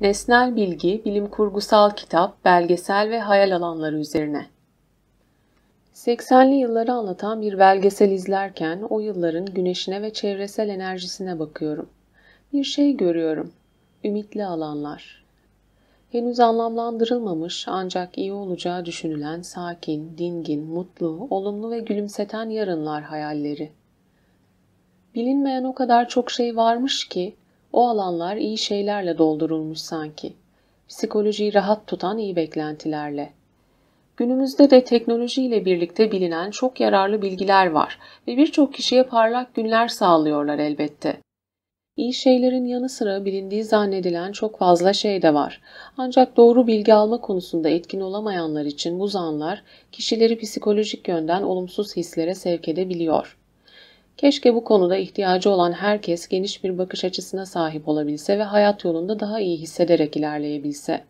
Nesnel bilgi, bilim kurgusal kitap, belgesel ve hayal alanları üzerine. 80'li yılları anlatan bir belgesel izlerken o yılların güneşine ve çevresel enerjisine bakıyorum. Bir şey görüyorum. Ümitli alanlar. Henüz anlamlandırılmamış ancak iyi olacağı düşünülen sakin, dingin, mutlu, olumlu ve gülümseten yarınlar hayalleri. Bilinmeyen o kadar çok şey varmış ki o alanlar iyi şeylerle doldurulmuş sanki. Psikolojiyi rahat tutan iyi beklentilerle. Günümüzde de teknolojiyle birlikte bilinen çok yararlı bilgiler var ve birçok kişiye parlak günler sağlıyorlar elbette. İyi şeylerin yanı sıra bilindiği zannedilen çok fazla şey de var. Ancak doğru bilgi alma konusunda etkin olamayanlar için bu zanlar kişileri psikolojik yönden olumsuz hislere sevk edebiliyor. Keşke bu konuda ihtiyacı olan herkes geniş bir bakış açısına sahip olabilse ve hayat yolunda daha iyi hissederek ilerleyebilse.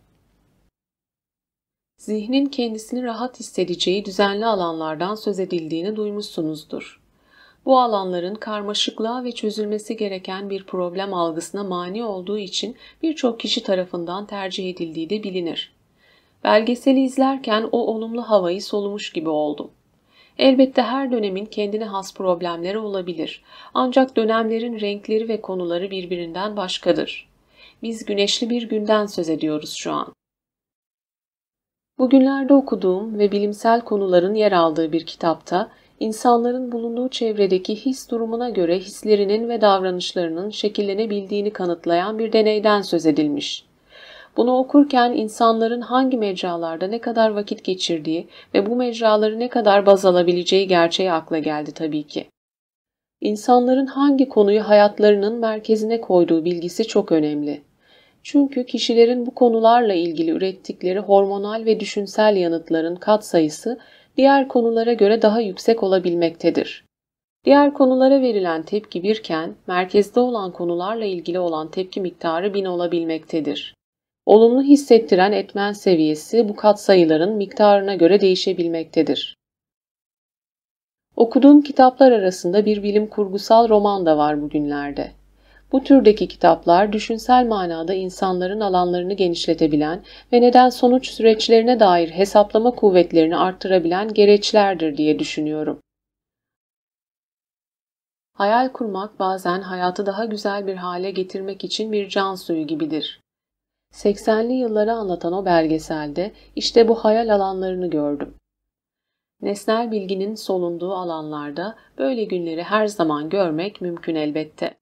Zihnin kendisini rahat hissedeceği düzenli alanlardan söz edildiğini duymuşsunuzdur. Bu alanların karmaşıklığa ve çözülmesi gereken bir problem algısına mani olduğu için birçok kişi tarafından tercih edildiği de bilinir. Belgeseli izlerken o olumlu havayı solumuş gibi oldum. Elbette her dönemin kendine has problemleri olabilir. Ancak dönemlerin renkleri ve konuları birbirinden başkadır. Biz güneşli bir günden söz ediyoruz şu an. Bugünlerde okuduğum ve bilimsel konuların yer aldığı bir kitapta insanların bulunduğu çevredeki his durumuna göre hislerinin ve davranışlarının şekillenebildiğini kanıtlayan bir deneyden söz edilmiş. Bunu okurken insanların hangi mecralarda ne kadar vakit geçirdiği ve bu mecraları ne kadar baz alabileceği gerçeği akla geldi tabii ki. İnsanların hangi konuyu hayatlarının merkezine koyduğu bilgisi çok önemli. Çünkü kişilerin bu konularla ilgili ürettikleri hormonal ve düşünsel yanıtların katsayısı diğer konulara göre daha yüksek olabilmektedir. Diğer konulara verilen tepki birken merkezde olan konularla ilgili olan tepki miktarı bin olabilmektedir. Olumlu hissettiren etmen seviyesi bu katsayıların miktarına göre değişebilmektedir. Okuduğum kitaplar arasında bir bilim kurgusal roman da var bugünlerde. Bu türdeki kitaplar düşünsel manada insanların alanlarını genişletebilen ve neden sonuç süreçlerine dair hesaplama kuvvetlerini arttırabilen gereçlerdir diye düşünüyorum. Hayal kurmak bazen hayatı daha güzel bir hale getirmek için bir can suyu gibidir. 80'li yılları anlatan o belgeselde işte bu hayal alanlarını gördüm. Nesnel bilginin solunduğu alanlarda böyle günleri her zaman görmek mümkün elbette.